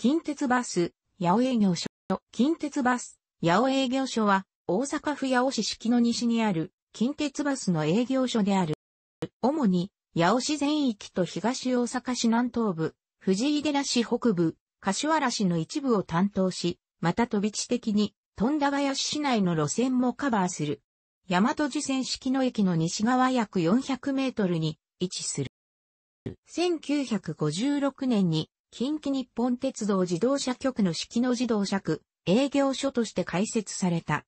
近鉄バス、八尾営業所。近鉄バス、八尾営業所は、大阪府八尾市式の西にある、近鉄バスの営業所である。主に、八尾市全域と東大阪市南東部、藤井寺市北部、柏原市の一部を担当し、また飛び地的に、富田林市内の路線もカバーする。大和寺線式の駅の西側約400メートルに位置する。1956年に近畿日本鉄道自動車局の式の自動車区、営業所として開設された。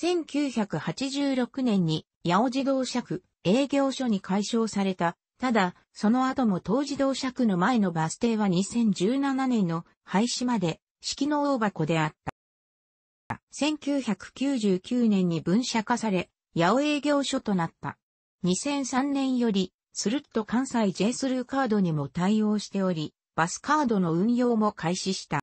1986年に、八尾自動車区、営業所に解消された。ただ、その後も当自動車区の前のバス停は2017年の廃止まで、式の大箱であった。1999年に分社化され、八尾営業所となった。2003年より、スルッと関西 J スルーカードにも対応しており、バスカードの運用も開始した。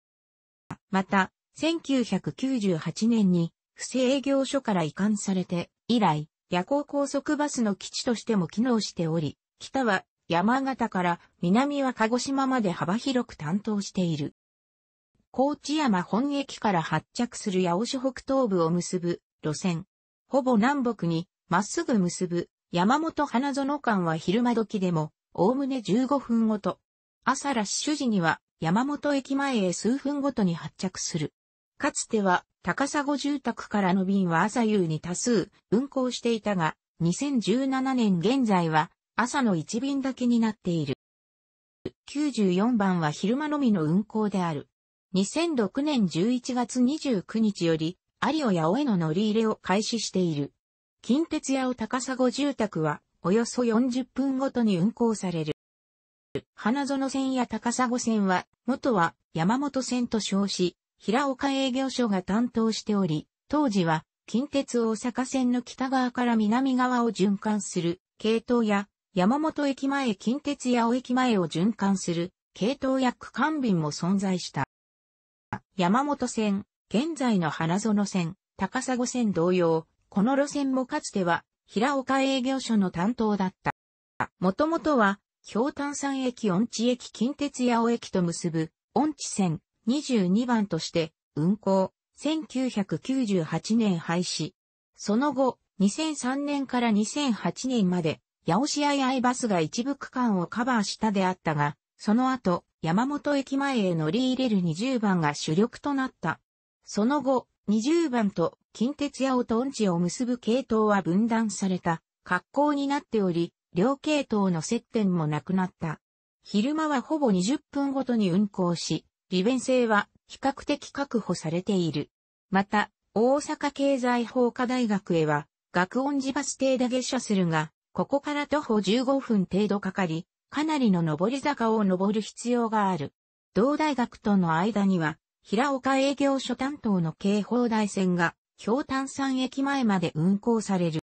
また、1998年に不正営業所から移管されて、以来、夜行高速バスの基地としても機能しており、北は山形から南は鹿児島まで幅広く担当している。高知山本駅から発着する八尾市北東部を結ぶ路線。ほぼ南北にまっすぐ結ぶ山本花園間は昼間時でも、おおむね15分ごと朝ラッシュ時には山本駅前へ数分ごとに発着する。かつては高砂住宅からの便は朝夕に多数運行していたが、2017年現在は朝の1便だけになっている。94番は昼間のみの運行である。2006年11月29日より、有尾八尾への乗り入れを開始している。近鉄八尾高砂住宅は、およそ40分ごとに運行される。花園線や高砂線は、元は山本線と称し、平岡営業所が担当しており、当時は近鉄大阪線の北側から南側を循環する系統や、山本駅前近鉄八尾駅前を循環する系統や区間便も存在した。山本線、現在の花園線、高砂線同様、この路線もかつては平岡営業所の担当だった。もともとは京丹山駅音地駅近鉄八尾駅と結ぶ、音地線22番として、運行、1998年廃止。その後、2003年から2008年まで、八尾市愛愛バスが一部区間をカバーしたであったが、その後、山本駅前へ乗り入れる20番が主力となった。その後、20番と近鉄八尾と音地を結ぶ系統は分断された格好になっており、両系統の接点もなくなった。昼間はほぼ20分ごとに運行し、利便性は比較的確保されている。また、大阪経済法科大学へは、学音寺バス停で下車するが、ここから徒歩15分程度かかり、かなりの上り坂を登る必要がある。同大学との間には、平岡営業所担当の京報大線が、京丹山駅前まで運行される。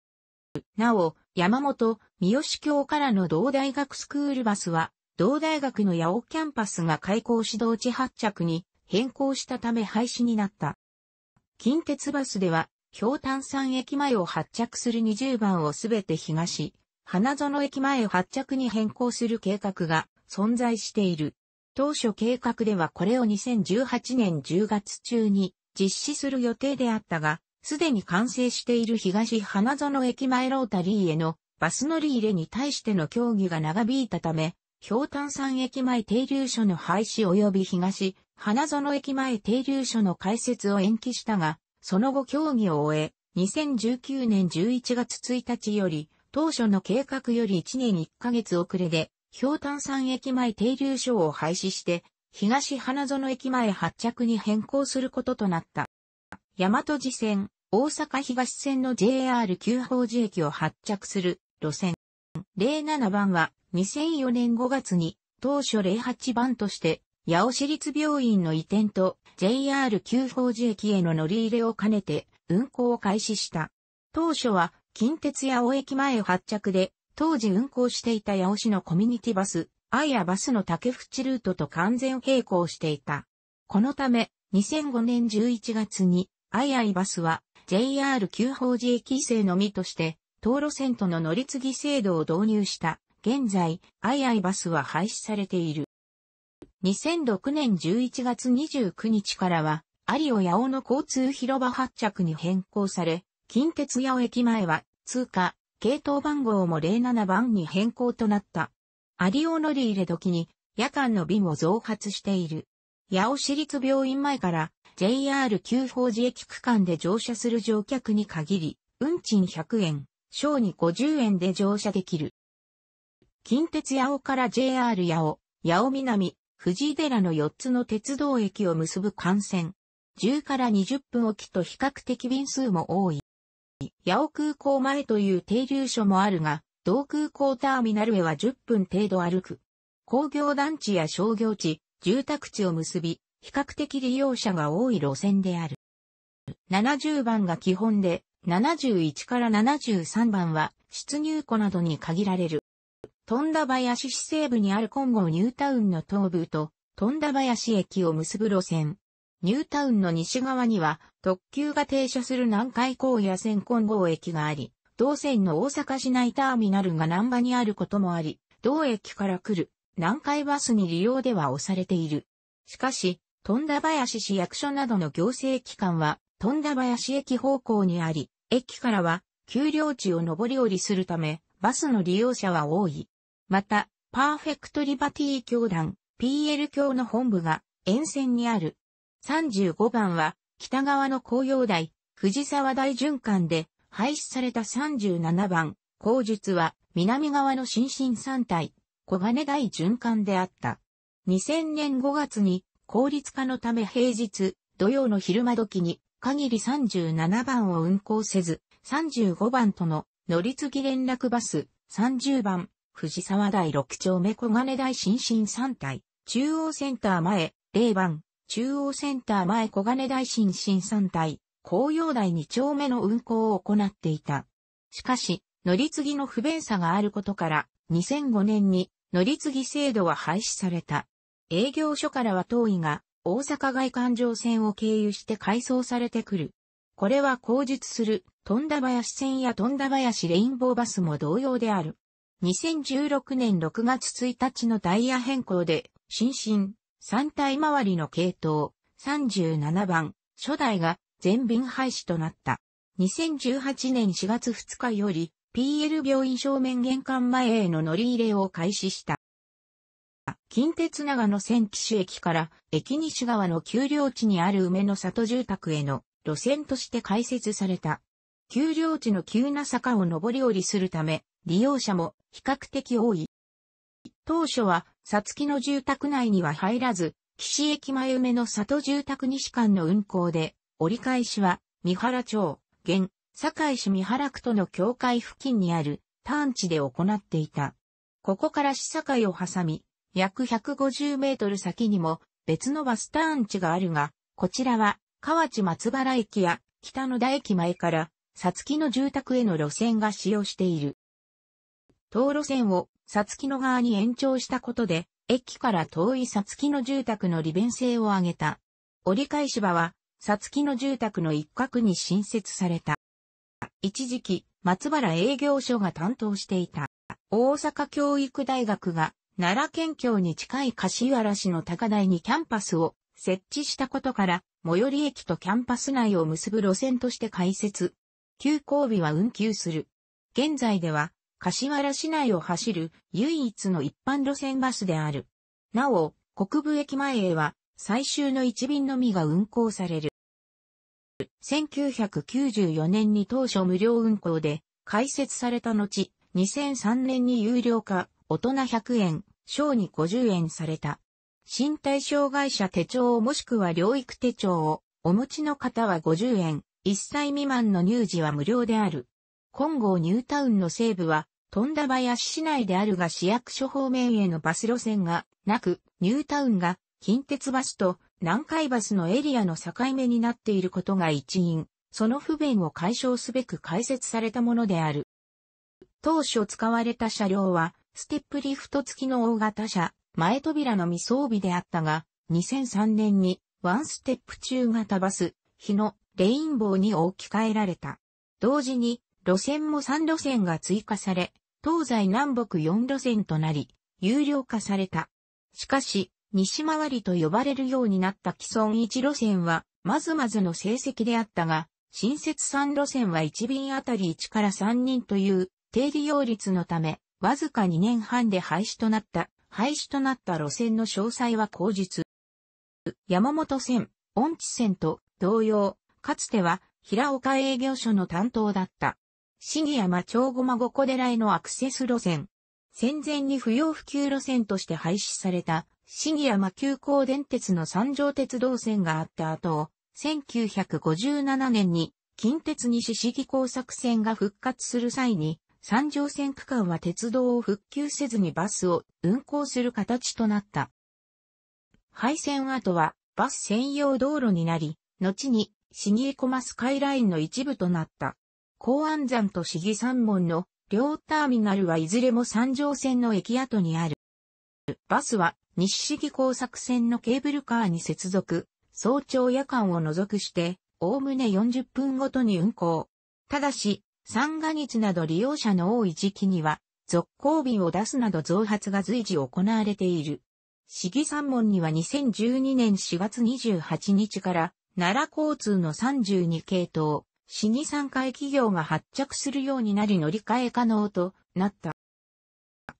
なお、山本、三好教からの同大学スクールバスは、同大学の八尾キャンパスが開校指導地発着に変更したため廃止になった。近鉄バスでは、氷炭山駅前を発着する20番をすべて東、花園駅前を発着に変更する計画が存在している。当初計画ではこれを2018年10月中に実施する予定であったが、すでに完成している東花園駅前ロータリーへのバス乗り入れに対しての協議が長引いたため、氷炭山駅前停留所の廃止及び東花園駅前停留所の開設を延期したが、その後協議を終え、2019年11月1日より、当初の計画より1年1ヶ月遅れで、氷炭山駅前停留所を廃止して、東花園駅前発着に変更することとなった。大和路線、大阪東線の JR 旧宝寺駅を発着する路線。07番は2004年5月に当初08番として八尾市立病院の移転と JR 旧宝寺駅への乗り入れを兼ねて運行を開始した。当初は近鉄八尾駅前発着で当時運行していた八尾市のコミュニティバス、アイアバスの竹淵ルートと完全並行していた。このため2005年11月にアイアイバスは JR 旧法寺駅制のみとして、道路線との乗り継ぎ制度を導入した。現在、アイアイバスは廃止されている。2006年11月29日からは、有尾八尾の交通広場発着に変更され、近鉄八尾駅前は、通過、系統番号も07番に変更となった。有尾乗り入れ時に、夜間の便を増発している。八尾市立病院前から、JR 旧法寺駅区間で乗車する乗客に限り、運賃100円、小に50円で乗車できる。近鉄八尾から JR 八尾、八尾南、藤井寺の4つの鉄道駅を結ぶ幹線。10から20分おきと比較的便数も多い。八尾空港前という停留所もあるが、同空港ターミナルへは10分程度歩く。工業団地や商業地、住宅地を結び、比較的利用者が多い路線である。70番が基本で、71から73番は出入庫などに限られる。富田林市西部にある今後ニュータウンの東部と富田林駅を結ぶ路線。ニュータウンの西側には特急が停車する南海港野線金剛駅があり、同線の大阪市内ターミナルが南波にあることもあり、同駅から来る南海バスに利用では押されている。しかし、富田林市役所などの行政機関は、富田林駅方向にあり、駅からは、丘陵地を上り下りするため、バスの利用者は多い。また、パーフェクトリバティ教団、PL 教の本部が、沿線にある。35番は、北側の紅葉台、藤沢大循環で、廃止された37番、口述は、南側の新進三体、小金台循環であった。2000年5月に、効率化のため平日、土曜の昼間時に、限り37番を運行せず、35番との乗り継ぎ連絡バス、30番、藤沢台6丁目小金台新進3体、中央センター前、0番、中央センター前小金台新進3体、紅葉台2丁目の運行を行っていた。しかし、乗り継ぎの不便さがあることから、2005年に乗り継ぎ制度は廃止された。営業所からは遠いが、大阪外環状線を経由して改装されてくる。これは後述する、富田林線や富田林レインボーバスも同様である。2016年6月1日のダイヤ変更で、新進、三体回りの系統、37番、初代が全便廃止となった。2018年4月2日より、PL 病院正面玄関前への乗り入れを開始した。近鉄長野線騎駅から駅西側の丘陵地にある梅の里住宅への路線として開設された。丘陵地の急な坂を上り下りするため、利用者も比較的多い。当初は、さつきの住宅内には入らず、岸駅前梅の里住宅西間の運行で、折り返しは、三原町、現、堺市三原区との境界付近にある、ターン地で行っていた。ここから市境を挟み、約150メートル先にも別のバスターン地があるが、こちらは河内松原駅や北野田駅前からさつきの住宅への路線が使用している。当路線をさつきの側に延長したことで、駅から遠いさつきの住宅の利便性を上げた。折り返し場は、さつきの住宅の一角に新設された。一時期、松原営業所が担当していた。大阪教育大学が奈良県境に近い柏原市の高台にキャンパスを設置したことから、最寄り駅とキャンパス内を結ぶ路線として開設。急行日は運休する。現在では、柏原市内を走る唯一の一般路線バスである。なお、国部駅前へは最終の一便のみが運行される。1994年に当初無料運行で開設された後、2003年に有料化、大人100円、小に50円された。身体障害者手帳もしくは療育手帳をお持ちの方は50円、1歳未満の乳児は無料である。金剛ニュータウンの西部は、富田林市内であるが市役所方面へのバス路線がなく、ニュータウンが近鉄バスと南海バスのエリアの境目になっていることが一因、その不便を解消すべく開設されたものである。当初使われた車両は、ステップリフト付きの大型車、前扉の未装備であったが、2003年にワンステップ中型バス、日のレインボーに置き換えられた。同時に路線も3路線が追加され、東西南北4路線となり、有料化された。しかし、西回りと呼ばれるようになった既存1路線は、まずまずの成績であったが、新設3路線は1便あたり1から3人という低利用率のため、わずか2年半で廃止となった、廃止となった路線の詳細は後述。山本線、温地線と同様、かつては平岡営業所の担当だった。市山町ごまごこ寺へのアクセス路線。戦前に不要不急路線として廃止された、市山急行電鉄の三条鉄道線があった後を、1957年に近鉄西市議工作線が復活する際に、三条線区間は鉄道を復旧せずにバスを運行する形となった。廃線跡はバス専用道路になり、後にシニエコマスカイラインの一部となった。高安山と市議山門の両ターミナルはいずれも三条線の駅跡にある。バスは西市議工作線のケーブルカーに接続、早朝夜間を除くして、おおむね40分ごとに運行。ただし、三ヶ日など利用者の多い時期には、続行便を出すなど増発が随時行われている。市議三門には2012年4月28日から、奈良交通の32系統、市議三会企業が発着するようになり乗り換え可能となった。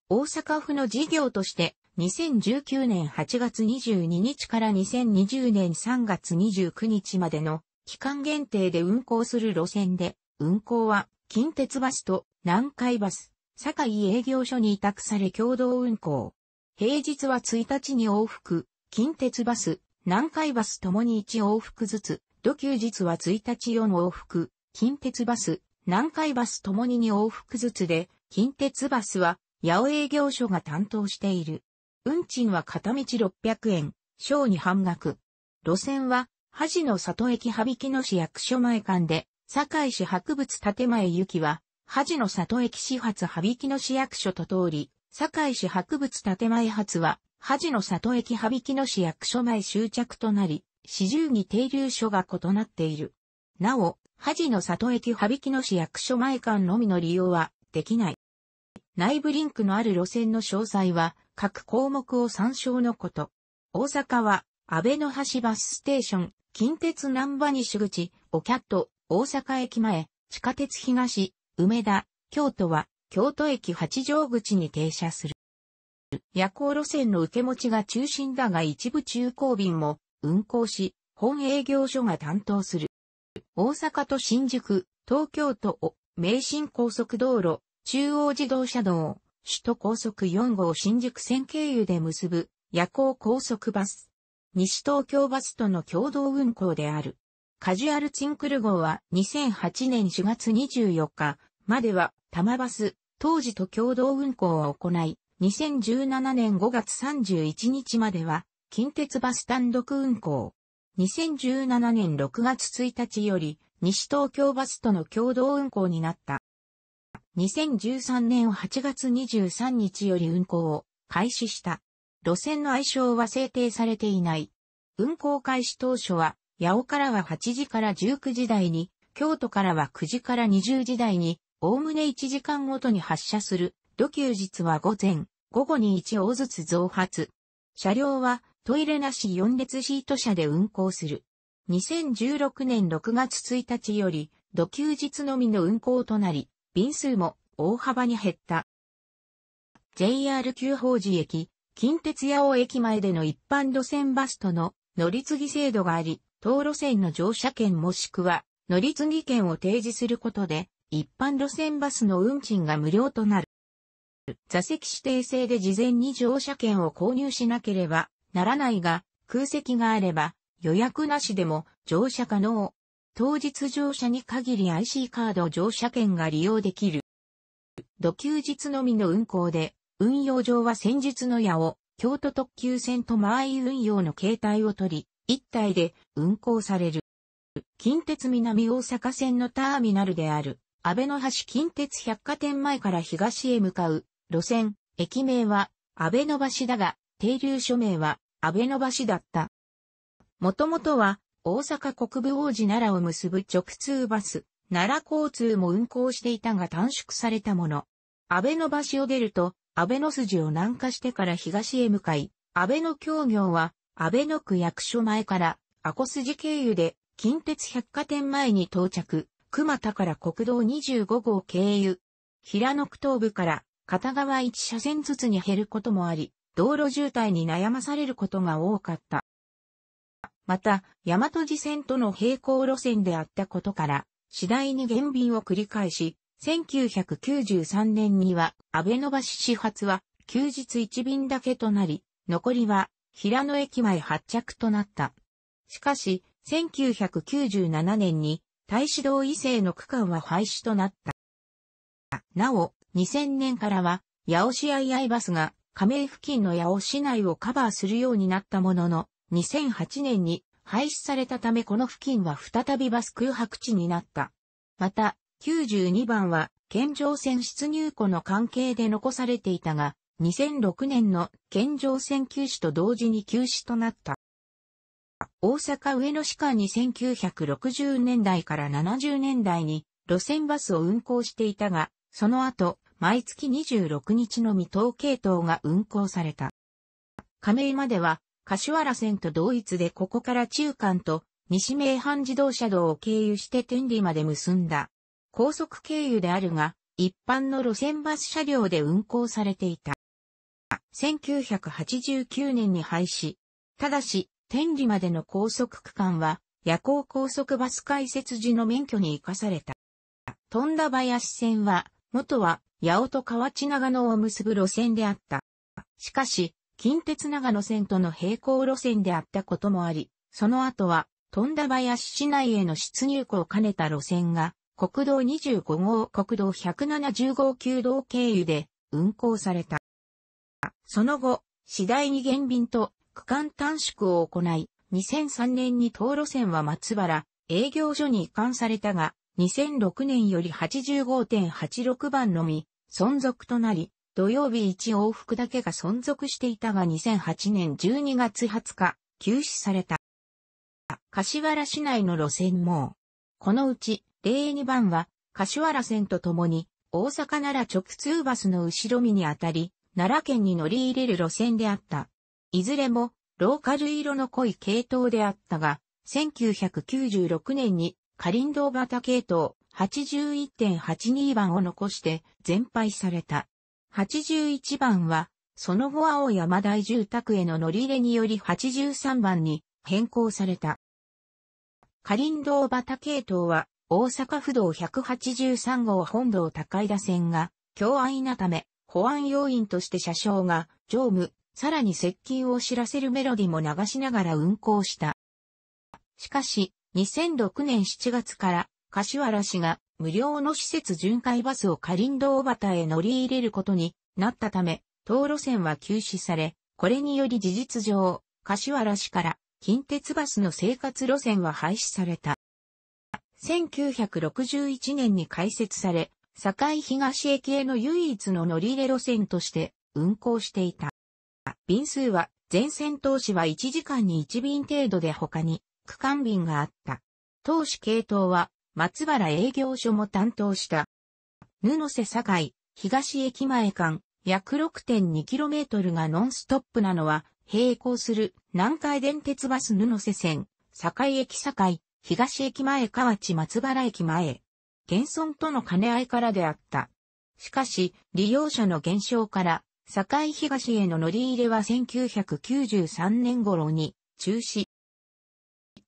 大阪府の事業として、2019年8月22日から2020年3月29日までの期間限定で運行する路線で、運行は近鉄バスと南海バス、堺営業所に委託され共同運行。平日は1日に往復、近鉄バス、南海バスともに1往復ずつ、土休日は1日4往復、近鉄バス、南海バスともに2往復ずつで、近鉄バスは八尾営業所が担当している。運賃は片道600円、小に半額。路線は、恥の里駅羽引野市役所前間で、堺市博物建前行きは、恥の里駅始発羽引の市役所と通り、堺市博物建前発は、恥の里駅羽引の市役所前終着となり、四十に停留所が異なっている。なお、恥の里駅羽引の市役所前間のみの利用はできない。内部リンクのある路線の詳細は、各項目を参照のこと。大阪は、安倍の橋バスステーション、近鉄南波西口、おキャット、大阪駅前、地下鉄東、梅田、京都は、京都駅八条口に停車する。夜行路線の受け持ちが中心だが一部中高便も運行し、本営業所が担当する。大阪と新宿、東京都を、名神高速道路、中央自動車道、首都高速4号新宿線経由で結ぶ夜行高速バス。西東京バスとの共同運行である。カジュアルチンクル号は2008年4月24日までは玉バス、当時と共同運行を行い、2017年5月31日までは近鉄バス単独運行。2017年6月1日より西東京バスとの共同運行になった。2013年8月23日より運行を開始した。路線の愛称は制定されていない。運行開始当初は八尾からは8時から19時台に、京都からは9時から20時台に、おおむね1時間ごとに発車する、土休日は午前、午後に1往ずつ増発。車両はトイレなし4列シート車で運行する。2016年6月1日より、土休日のみの運行となり、便数も大幅に減った。JR 九宝寺駅、近鉄八尾駅前での一般路線バスとの乗り継ぎ制度があり、当路線の乗車券もしくは乗り継ぎ券を提示することで、一般路線バスの運賃が無料となる。座席指定制で事前に乗車券を購入しなければならないが、空席があれば予約なしでも乗車可能。当日乗車に限り IC カード乗車券が利用できる。土休日のみの運行で、運用上は先日の矢を京都特急線と間合い運用の形態を取り、一体で運行される。近鉄南大阪線のターミナルである、安倍の橋近鉄百貨店前から東へ向かう路線、駅名は安倍の橋だが、停留所名は安倍の橋だった。もともとは大阪国部王子奈良を結ぶ直通バス、奈良交通も運行していたが短縮されたもの。安倍の橋を出ると、安倍の筋を南下してから東へ向かい、安倍の協業は安倍野区役所前からアコ筋経由で近鉄百貨店前に到着、熊田から国道25号経由、平野区東部から片側1車線ずつに減ることもあり、道路渋滞に悩まされることが多かった。また、大和路線との並行路線であったことから、次第に減便を繰り返し、1993年には、安倍野橋始発は、休日1便だけとなり、残りは平野駅前発着となった。しかし、1997年に大使道異性の区間は廃止となった。なお、2000年からは、八尾市 II バスが加盟付近の八尾市内をカバーするようになったものの、2008年に廃止されたためこの付近は再びバス空白地になった。また、92番は、県庁線出入庫の関係で残されていたが、2006年の県上線休止と同時に休止となった。大阪上野市間に1960年代から70年代に路線バスを運行していたが、その後、毎月26日の未統系統が運行された。亀井までは、柏原線と同一でここから中間と西名阪自動車道を経由して天理まで結んだ。高速経由であるが、一般の路線バス車両で運行されていた。1989年に廃止。ただし、天理までの高速区間は、夜行高速バス開設時の免許に生かされた。富田林線は、元は、八尾と河内長野を結ぶ路線であった。しかし、近鉄長野線との並行路線であったこともあり、その後は、富田林市内への出入庫を兼ねた路線が、国道25号、国道1 7 5号級道経由で運行された。その後、次第に減便と区間短縮を行い、2003年に当路線は松原営業所に移管されたが、2006年より85.86番のみ存続となり、土曜日1往復だけが存続していたが2008年12月20日、休止された。柏原市内の路線も、このうち02番は柏原線とともに大阪なら直通バスの後ろ身にあたり、奈良県に乗り入れる路線であった。いずれも、ローカル色の濃い系統であったが、1996年に、カリンドータ系統81.82番を残して全廃された。81番は、その後青山大住宅への乗り入れにより83番に変更された。カリンドーバタ系統は、大阪府道183号本道高井田線が、京愛なため、保安要員として車掌が、乗務、さらに接近を知らせるメロディも流しながら運行した。しかし、2006年7月から、柏原市が無料の施設巡回バスをカリンド大へ乗り入れることになったため、当路線は休止され、これにより事実上、柏原市から近鉄バスの生活路線は廃止された。1961年に開設され、堺東駅への唯一の乗り入れ路線として運行していた。便数は全線投資は1時間に1便程度で他に区間便があった。投資系統は松原営業所も担当した。布瀬堺東駅前間約 6.2km がノンストップなのは並行する南海電鉄バス布瀬線堺駅堺東駅前河内松原駅前現存との兼ね合いからであった。しかし、利用者の減少から、堺東への乗り入れは1993年頃に中止。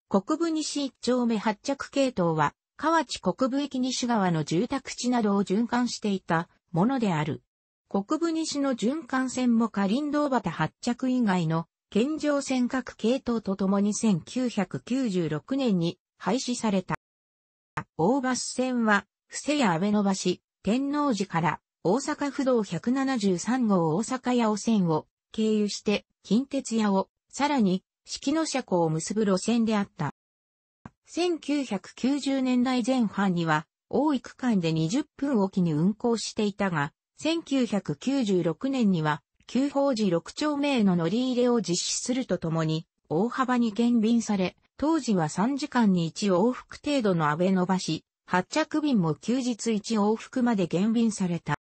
国分西一丁目発着系統は、河内国分駅西側の住宅地などを循環していたものである。国分西の循環線も下林道端発着以外の県上線各系統とともに1996年に廃止された。大橋線は、布施や安倍の橋、天王寺から大阪府道173号大阪屋汚線を経由して近鉄屋を、さらに四季の車庫を結ぶ路線であった。1990年代前半には多い区間で20分おきに運行していたが、1996年には旧法寺6丁目への乗り入れを実施するとともに大幅に減便され、当時は3時間に1往復程度の安倍伸ばし、発着便も休日1往復まで減便された。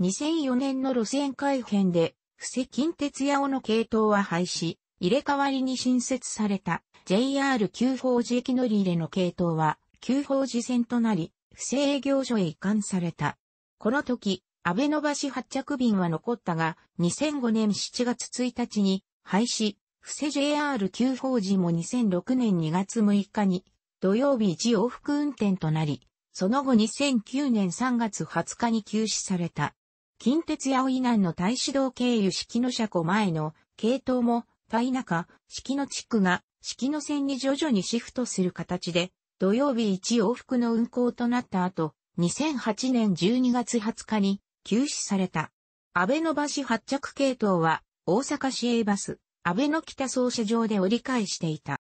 2004年の路線改編で、布施近鉄屋尾の系統は廃止、入れ替わりに新設された JR 旧法寺駅乗り入れの系統は、旧法寺線となり、布施営業所へ移管された。この時、安倍伸ばし発着便は残ったが、2005年7月1日に廃止、伏せ JR9 法寺も2006年2月6日に土曜日一往復運転となり、その後2009年3月20日に休止された。近鉄八尾以南の大志道経由式の車庫前の系統も、パイ中、式の地区が式の線に徐々にシフトする形で、土曜日一往復の運行となった後、2008年12月20日に休止された。安倍の橋発着系統は大阪市営バス、安倍の北総社場で折り返していた。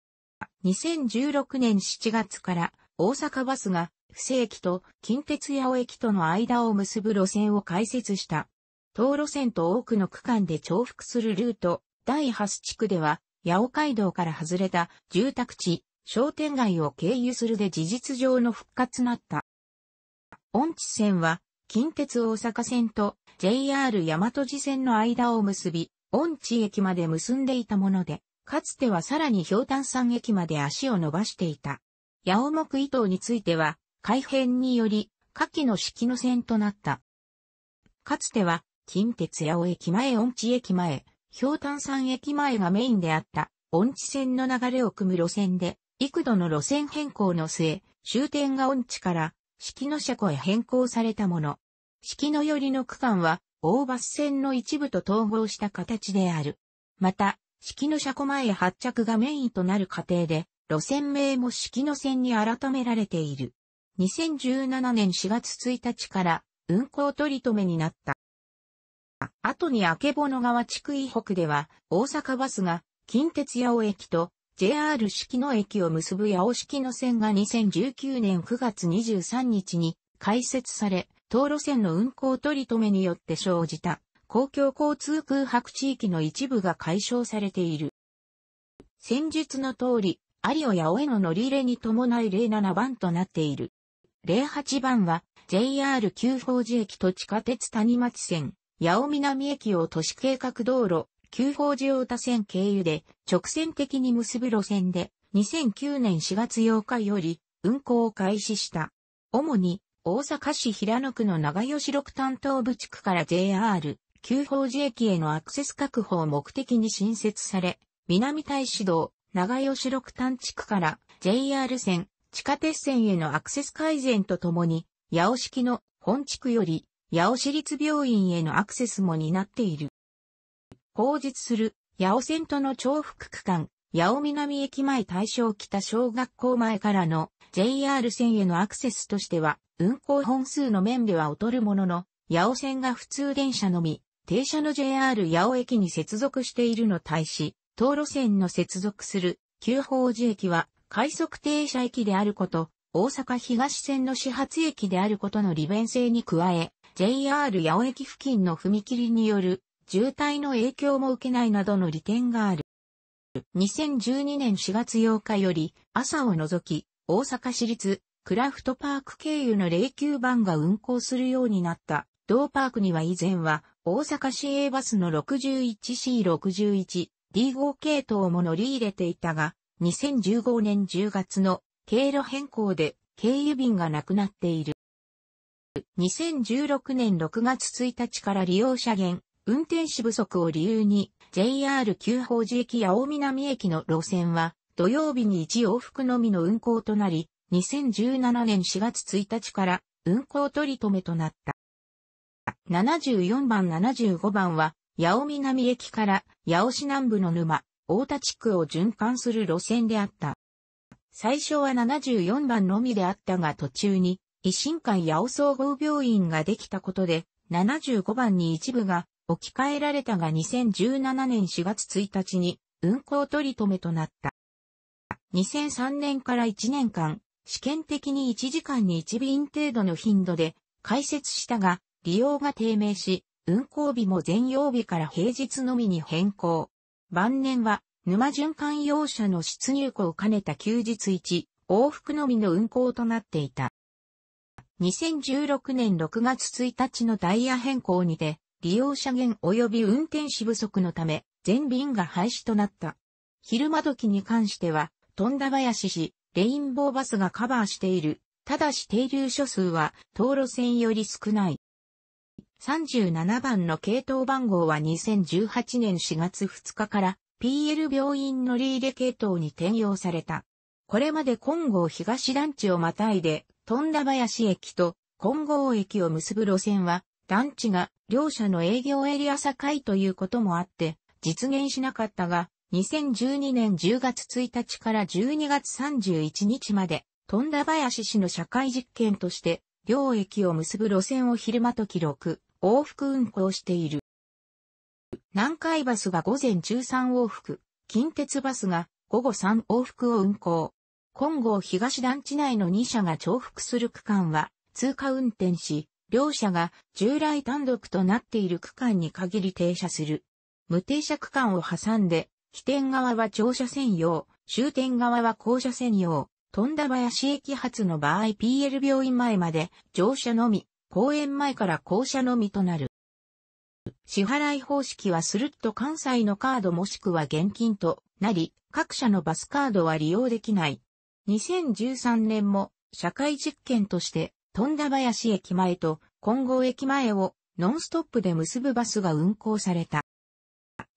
2016年7月から大阪バスが不正駅と近鉄八尾駅との間を結ぶ路線を開設した。東路線と多くの区間で重複するルート、第8地区では、八尾街道から外れた住宅地、商店街を経由するで事実上の復活なった。音地線は、近鉄大阪線と JR 大和路線の間を結び、御地駅まで結んでいたもので、かつてはさらに氷炭山駅まで足を伸ばしていた。八尾木伊藤については、改変により、下記の式の線となった。かつては、近鉄八尾駅前御地駅前、氷炭山駅前がメインであった、御地線の流れを組む路線で、幾度の路線変更の末、終点が御地から、式の車庫へ変更されたもの。式の寄りの区間は、大バス線の一部と統合した形である。また、式の車庫前発着がメインとなる過程で、路線名も式の線に改められている。2017年4月1日から運行取り留めになった。後にけの川地区以北では、大阪バスが近鉄八尾駅と JR 式の駅を結ぶ八尾式の線が2019年9月23日に開設され、当路線の運行取り止めによって生じた公共交通空白地域の一部が解消されている。先述の通り、有尾や尾への乗り入れに伴い07番となっている。08番は JR 九宝寺駅と地下鉄谷町線、八尾南駅を都市計画道路、九宝寺大田線経由で直線的に結ぶ路線で2009年4月8日より運行を開始した。主に大阪市平野区の長吉六担当部地区から JR、旧法寺駅へのアクセス確保を目的に新設され、南大市道、長吉六担地区から JR 線、地下鉄線へのアクセス改善とともに、八尾式の本地区より八尾市立病院へのアクセスも担っている。後日する八尾線との重複区間、八尾南駅前大正北小学校前からの JR 線へのアクセスとしては、運行本数の面では劣るものの、八尾線が普通電車のみ、停車の JR 八尾駅に接続しているの対し、東路線の接続する、旧宝寺駅は、快速停車駅であること、大阪東線の始発駅であることの利便性に加え、JR 八尾駅付近の踏切による渋滞の影響も受けないなどの利点がある。2012年4月8日より朝を除き大阪市立クラフトパーク経由の09番が運行するようになった。同パークには以前は、大阪市営バスの 61C61D 号系統も乗り入れていたが、2015年10月の経路変更で経由便がなくなっている。2016年6月1日から利用者減、運転士不足を理由に、JR 旧宝寺駅や大南駅の路線は、土曜日に1往復のみの運行となり、2017年4月1日から運行取り止めとなった。74番75番は、八尾南駅から八尾市南部の沼、大田地区を循環する路線であった。最初は74番のみであったが途中に、維新会八尾総合病院ができたことで、75番に一部が置き換えられたが2017年4月1日に運行取り止めとなった。2003年から1年間、試験的に1時間に1便程度の頻度で開設したが、利用が低迷し、運行日も全曜日から平日のみに変更。晩年は、沼循環用車の出入庫を兼ねた休日1、往復のみの運行となっていた。2016年6月1日のダイヤ変更にて、利用者減及び運転士不足のため、全便が廃止となった。昼間時に関しては、富田林市、レインボーバスがカバーしている。ただし停留所数は、道路線より少ない。37番の系統番号は2018年4月2日から PL 病院乗り入れ系統に転用された。これまで金剛東団地をまたいで、富田林駅と金剛駅を結ぶ路線は、団地が両社の営業エリア境ということもあって、実現しなかったが、2012年10月1日から12月31日まで、富田林市の社会実験として、両駅を結ぶ路線を昼間と記録、往復運行している。南海バスが午前13往復、近鉄バスが午後3往復を運行。今後東団地内の2社が重複する区間は通過運転し、両社が従来単独となっている区間に限り停車する。無停車区間を挟んで起点側は乗車専用、終点側は校舎専用、富田林駅発の場合 PL 病院前まで乗車のみ、公園前から校舎のみとなる。支払い方式はスルッと関西のカードもしくは現金となり、各社のバスカードは利用できない。2013年も社会実験として、富田林駅前と金剛駅前をノンストップで結ぶバスが運行された。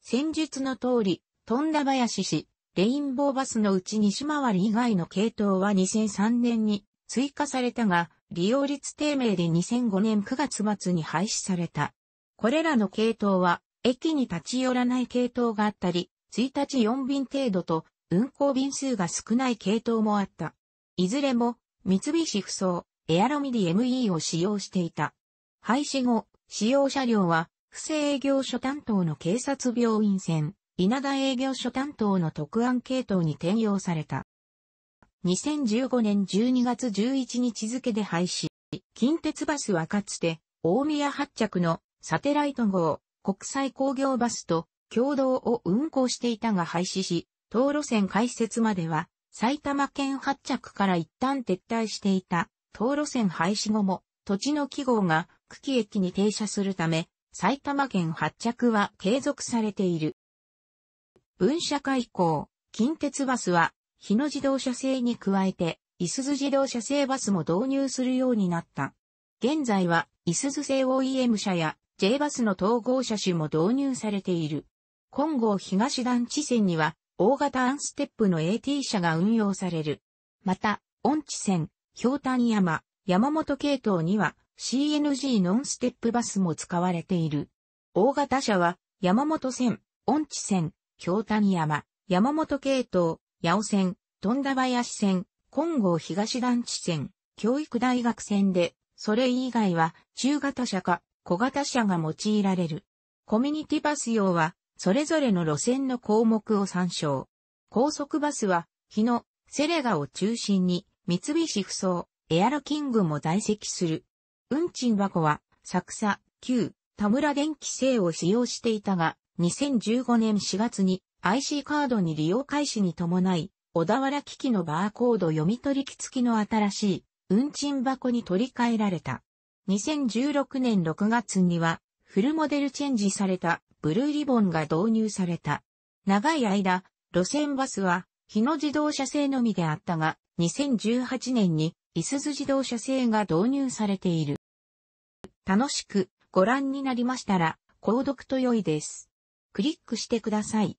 先述の通り、富田林市、レインボーバスのうち西回り以外の系統は2003年に追加されたが、利用率低迷で2005年9月末に廃止された。これらの系統は、駅に立ち寄らない系統があったり、1日4便程度と運行便数が少ない系統もあった。いずれも、三菱不走、エアロミディ ME を使用していた。廃止後、使用車両は、不正営業所担当の警察病院線、稲田営業所担当の特案系統に転用された。2015年12月11日付で廃止。近鉄バスはかつて、大宮発着のサテライト号、国際工業バスと共同を運行していたが廃止し、道路線開設までは、埼玉県発着から一旦撤退していた、道路線廃止後も、土地の記号が久喜駅に停車するため、埼玉県発着は継続されている。分社開港、近鉄バスは、日野自動車製に加えて、いすゞ自動車製バスも導入するようになった。現在は、いすゞ製 OEM 車や J バスの統合車種も導入されている。今後東団地線には、大型アンステップの AT 車が運用される。また、音地線、氷炭山、山本系統には CNG ノンステップバスも使われている。大型車は、山本線、音地線、京谷山、山本系統、八尾線、富田林線、金剛東団地線、教育大学線で、それ以外は中型車か小型車が用いられる。コミュニティバス用は、それぞれの路線の項目を参照。高速バスは、日野、セレガを中心に、三菱不そエアロキングも在籍する。運賃箱は、作佐、旧、田村電気製を使用していたが、2015年4月に IC カードに利用開始に伴い、小田原機器のバーコード読み取り機付きの新しい運賃箱に取り替えられた。2016年6月には、フルモデルチェンジされたブルーリボンが導入された。長い間、路線バスは、日野自動車製のみであったが、2018年に、伊すゞ自動車製が導入されている。楽しくご覧になりましたら、購読と良いです。クリックしてください。